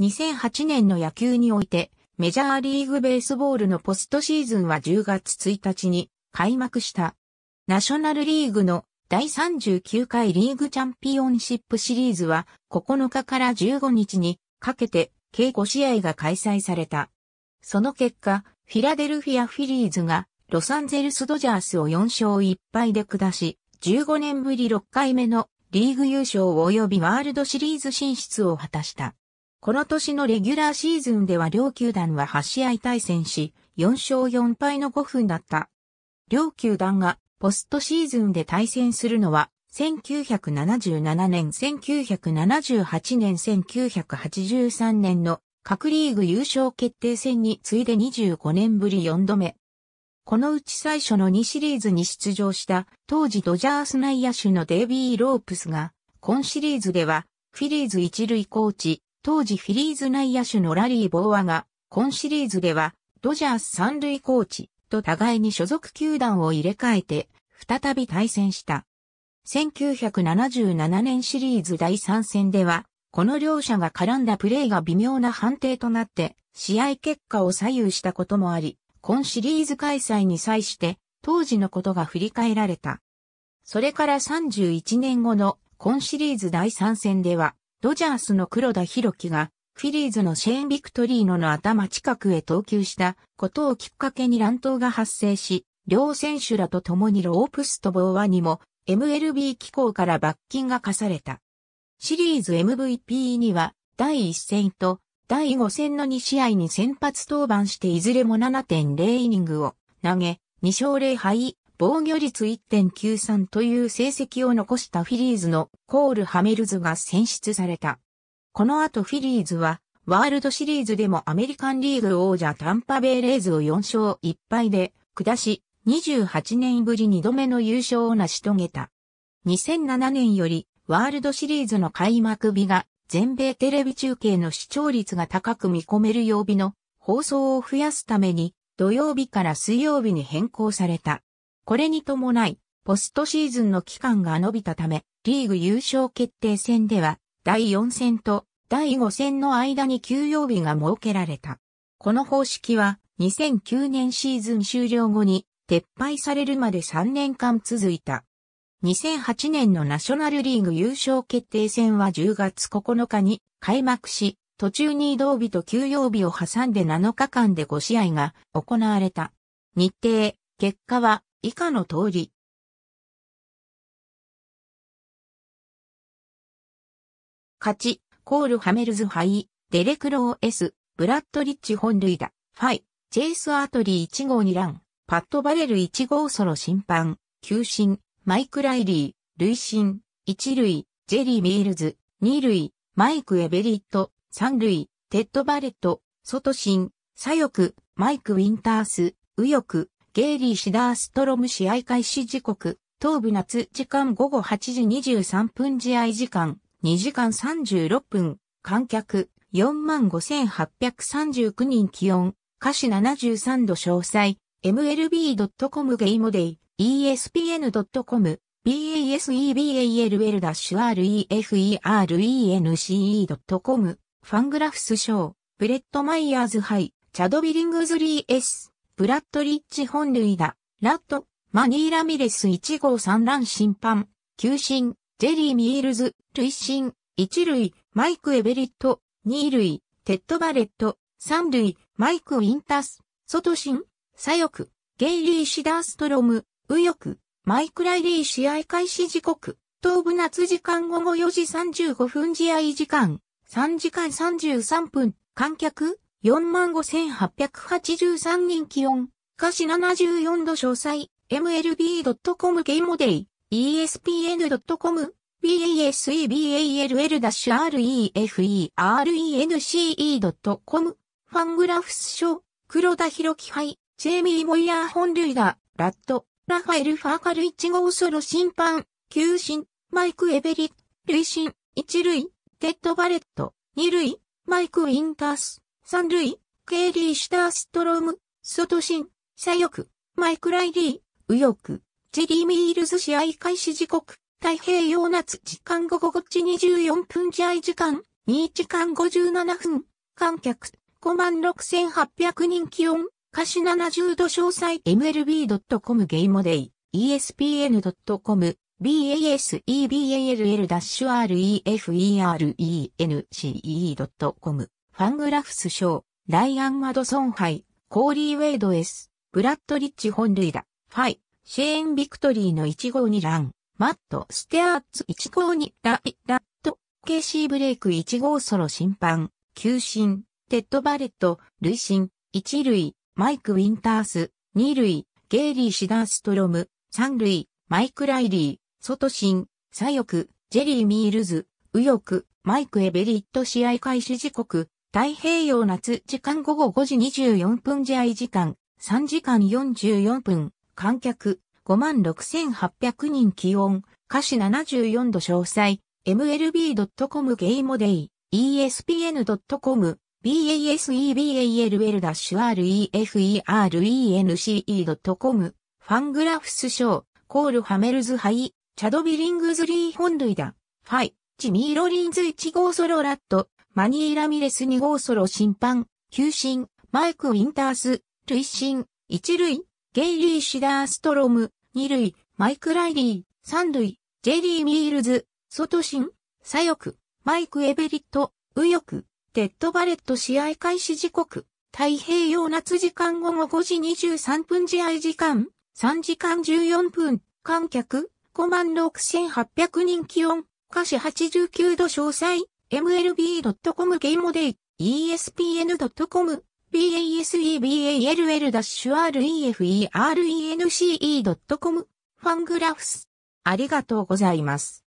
2008年の野球において、メジャーリーグベースボールのポストシーズンは10月1日に開幕した。ナショナルリーグの第39回リーグチャンピオンシップシリーズは9日から15日にかけて計古試合が開催された。その結果、フィラデルフィア・フィリーズがロサンゼルス・ドジャースを4勝1敗で下し、15年ぶり6回目のリーグ優勝及びワールドシリーズ進出を果たした。この年のレギュラーシーズンでは両球団は8試合対戦し、4勝4敗の5分だった。両球団がポストシーズンで対戦するのは、1977年、1978年、1983年の各リーグ優勝決定戦に次いで25年ぶり4度目。このうち最初の2シリーズに出場した当時ドジャース内野手のデイビー・ロープスが、今シリーズではフィリーズ一塁コーチ当時フィリーズ内野手のラリー・ボーアが、今シリーズでは、ドジャース三塁コーチと互いに所属球団を入れ替えて、再び対戦した。1977年シリーズ第3戦では、この両者が絡んだプレーが微妙な判定となって、試合結果を左右したこともあり、今シリーズ開催に際して、当時のことが振り返られた。それから31年後の今シリーズ第3戦では、ドジャースの黒田博樹が、フィリーズのシェーン・ビクトリーノの頭近くへ投球したことをきっかけに乱闘が発生し、両選手らと共にロープスとボーワにも MLB 機構から罰金が課された。シリーズ MVP には第1戦と第5戦の2試合に先発登板していずれも7.0イニングを投げ、2勝0敗防御率1.93という成績を残したフィリーズのコール・ハメルズが選出された。この後フィリーズはワールドシリーズでもアメリカンリーグ王者タンパベイレーズを4勝1敗で下し、28年ぶり2度目の優勝を成し遂げた。2007年よりワールドシリーズの開幕日が全米テレビ中継の視聴率が高く見込める曜日の放送を増やすために土曜日から水曜日に変更された。これに伴い、ポストシーズンの期間が延びたため、リーグ優勝決定戦では、第4戦と第5戦の間に休養日が設けられた。この方式は、2009年シーズン終了後に、撤廃されるまで3年間続いた。2008年のナショナルリーグ優勝決定戦は10月9日に開幕し、途中に移動日と休養日を挟んで7日間で5試合が行われた。日程、結果は以下の通り。勝ち、コール・ハメルズ・ハイ、デレク・ロー・エス、ブラッド・リッチ本塁打、ファイ、チェイス・アートリー1号2ラン、パッド・バレル1号ソロ審判、球審、マイク・ライリー、累審、1塁、ジェリー・ミールズ、2塁、マイク・エベリット、3塁、テッド・バレット、外審、左翼、マイク・ウィンタース、右翼、ゲイリー・シダーストロム試合開始時刻、東部夏時間午後8時23分試合時間、2時間36分、観客、45,839人気温、歌詞73度詳細、mlb.com ゲイモデイ、espn.com、baseball-referen.com e c、ファングラフスショー、ブレッド・マイヤーズハイ、チャド・ビリングズリー S。ブラッドリッチ本塁打、ラット、マニーラミレス1号3乱審判、球審、ジェリー・ミールズ、塁審、1塁、マイク・エベリット、2塁、テッド・バレット、3塁、マイク・ウィンタス、外審、左翼、ゲイリー・シダーストロム、右翼、マイク・ライリー試合開始時刻、東部夏時間午後4時35分試合時間、3時間33分、観客、45,883人気温、歌詞74度詳細、mlb.com ゲームデイ、espn.com、baseball-reference.com、ファングラフス賞、黒田博樹杯、ジェイミー・モイヤー本ダー、ラット、ラファエル・ファーカル1号ソロ審判、球審、マイク・エベリッ、塁審、1塁、テッド・バレット、2塁、マイク・ウィンタース。三塁、ケイリー・シュターストローム、ソトシン、左翼、マイク・ライリー、右翼、ジェリー・ミールズ試合開始時刻、太平洋夏時間午後5時24分試合時間、2時間57分、観客、56,800人気温、歌詞70度詳細 mlb.com ゲイモデイ、espn.com、b a s e b a l r e f e r e n c c o m ファングラフス賞、ライアン・マドソン杯、コーリー・ウェイド S、ブラッド・リッチ本塁打、ファイ、シェーン・ビクトリーの1号2ラン、マット・ステアーツ1号2ライ、ラット、ケーシー・ブレイク1号ソロ審判、球審、テッド・バレット、累審、1塁、マイク・ウィンタース、2塁、ゲイリー・シダーストロム、3塁、マイク・ライリー、ソトシン、左翼、ジェリー・ミールズ、右翼、マイク・エベリット試合開始時刻、太平洋夏時間午後5時24分試合時間3時間44分観客56,800人気温歌詞74度詳細 mlb.com ゲイモデイ espn.com baseball-referen.com c ファングラフスショー、コールハメルズハイ、チャドビリングズリー本類だ、ファイチミーロリンズ1号ソロラットマニー・ラミレス2号ソロ審判、球審、マイク・ウィンタース、塁審、1塁、ゲイリー・シダーストロム、2塁、マイク・ライリー、3塁、ジェリー・ミールズ、外審、左翼、マイク・エベリット、右翼、テッド・バレット試合開始時刻、太平洋夏時間午後5時23分試合時間、3時間14分、観客、5万6800人気温、歌詞89度詳細。MLB.com ゲームデイ、ESPN.com、BASEBALL-REFERENCE.com、ファングラフス。ありがとうございます。